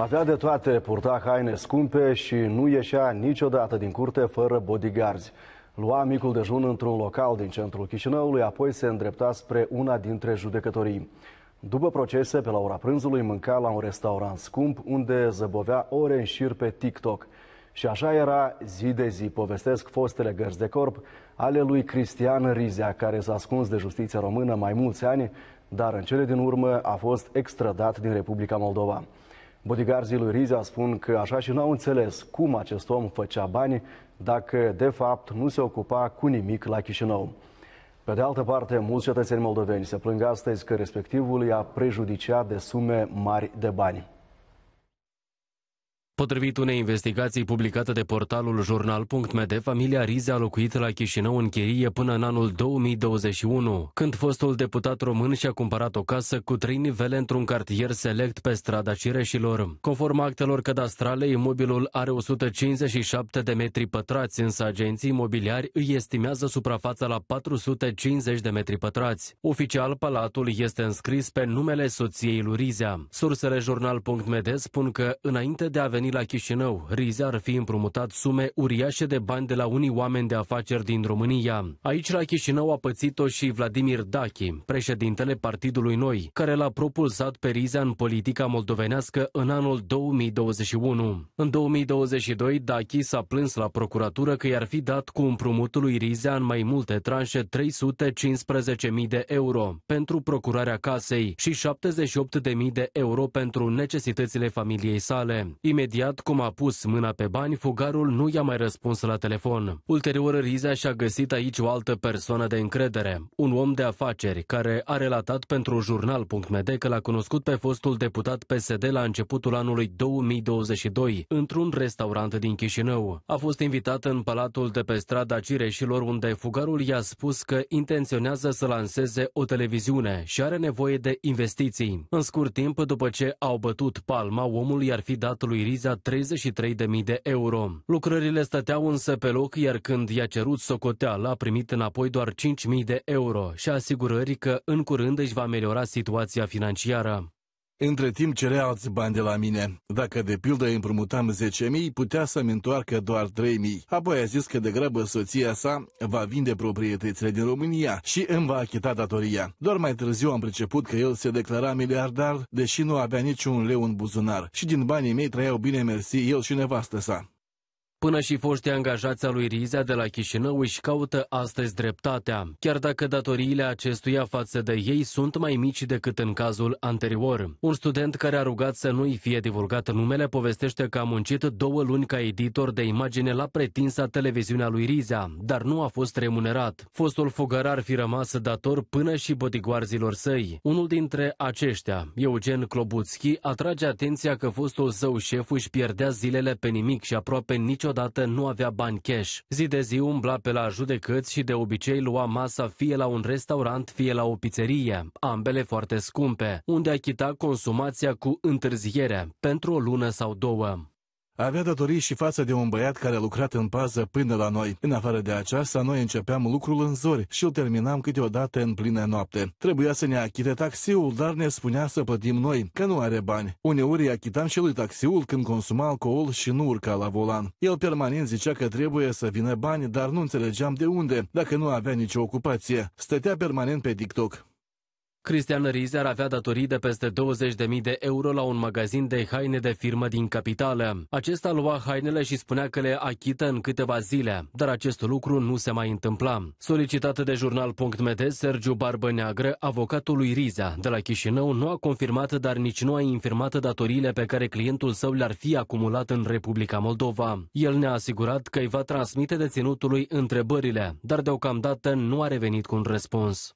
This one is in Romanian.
Avea de toate, purta haine scumpe și nu ieșea niciodată din curte fără bodyguards. Lua micul dejun într-un local din centrul Chișinăului, apoi se îndrepta spre una dintre judecătorii. După procese, pe la ora prânzului, mânca la un restaurant scump unde zăbovea ore în șir pe TikTok. Și așa era zi de zi, povestesc fostele gărzi de corp ale lui Cristian Rizea, care s-a ascuns de justiția română mai mulți ani, dar în cele din urmă a fost extradat din Republica Moldova. Bodigarzi lui Riza spun că așa și nu au înțeles cum acest om făcea bani dacă, de fapt, nu se ocupa cu nimic la Chișinău. Pe de altă parte, mulți cetățeni moldoveni se plâng astăzi că respectivul i-a prejudiciat de sume mari de bani. Potrivit unei investigații publicate de portalul jurnal.md, familia Rize a locuit la Chișinău în chirie până în anul 2021, când fostul deputat român și-a cumpărat o casă cu trei nivele într-un cartier select pe strada Cireșilor. Conform actelor cadastrale, imobilul are 157 de metri pătrați, însă agenții imobiliari îi estimează suprafața la 450 de metri pătrați. Oficial, palatul este înscris pe numele soției lui Rizea. Sursele jurnal.md spun că, înainte de a veni venit la Chișinău, Rize ar fi împrumutat sume uriașe de bani de la unii oameni de afaceri din România. Aici la Chișinău a pățit-o și Vladimir Dachi, președintele Partidului Noi, care l-a propulsat pe Riza în politica moldovenească în anul 2021. În 2022, Dachi s-a plâns la procuratură că i-ar fi dat cu împrumutul lui Riza în mai multe tranșe 315.000 de euro pentru procurarea casei și 78.000 de euro pentru necesitățile familiei sale. Imediat Imediat cum a pus mâna pe bani, fugarul nu i-a mai răspuns la telefon. Ulterior, Riza și-a găsit aici o altă persoană de încredere, un om de afaceri, care a relatat pentru jurnal.md că l-a cunoscut pe fostul deputat PSD la începutul anului 2022, într-un restaurant din Chișinău. A fost invitat în palatul de pe strada Cireșilor, unde fugarul i-a spus că intenționează să lanseze o televiziune și are nevoie de investiții. În scurt timp, după ce au bătut palma, omul i-ar fi dat lui Riza depășea 33.000 de euro. Lucrările stăteau însă pe loc, iar când i-a cerut socoteala, a primit înapoi doar 5.000 de euro și asigurări că în curând își va ameliora situația financiară. Între timp cerea alți bani de la mine. Dacă de pildă îi împrumutam 10.000, putea să-mi întoarcă doar 3.000. Apoi a zis că de grabă soția sa va vinde proprietățile din România și îmi va achita datoria. Doar mai târziu am priceput că el se declara miliardar, deși nu avea niciun leu în buzunar și din banii mei trăiau bine mersi el și nevastă sa. Până și foștii angajați al lui Rizea de la Chișinău își caută astăzi dreptatea, chiar dacă datoriile acestuia față de ei sunt mai mici decât în cazul anterior. Un student care a rugat să nu-i fie divulgat numele povestește că a muncit două luni ca editor de imagine la pretinsa televiziunea lui Rizea, dar nu a fost remunerat. Fostul fugăr ar fi rămas dator până și botigoarzilor săi. Unul dintre aceștia, Eugen Klobuțchi, atrage atenția că fostul său șef își pierdea zilele pe nimic și aproape nicio niciodată nu avea bani cash. Zi de zi umbla pe la judecăți și de obicei lua masa fie la un restaurant, fie la o pizzerie, ambele foarte scumpe, unde achita consumația cu întârziere, pentru o lună sau două. Avea datorii și față de un băiat care a lucrat în pază până la noi. În afară de aceasta, noi începeam lucrul în zori și îl terminam câteodată în plină noapte. Trebuia să ne achite taxiul, dar ne spunea să plătim noi, că nu are bani. Uneori îi achitam și lui taxiul când consuma alcool și nu urca la volan. El permanent zicea că trebuie să vină bani, dar nu înțelegeam de unde, dacă nu avea nicio ocupație. Stătea permanent pe TikTok. Cristian Rize ar avea datorii de peste 20.000 de euro la un magazin de haine de firmă din capitală. Acesta lua hainele și spunea că le achită în câteva zile, dar acest lucru nu se mai întâmpla. Solicitat de jurnal.md, Sergiu Barbă Neagră, avocatul lui Riza de la Chișinău, nu a confirmat, dar nici nu a infirmat datoriile pe care clientul său le-ar fi acumulat în Republica Moldova. El ne-a asigurat că îi va transmite deținutului întrebările, dar deocamdată nu a revenit cu un răspuns.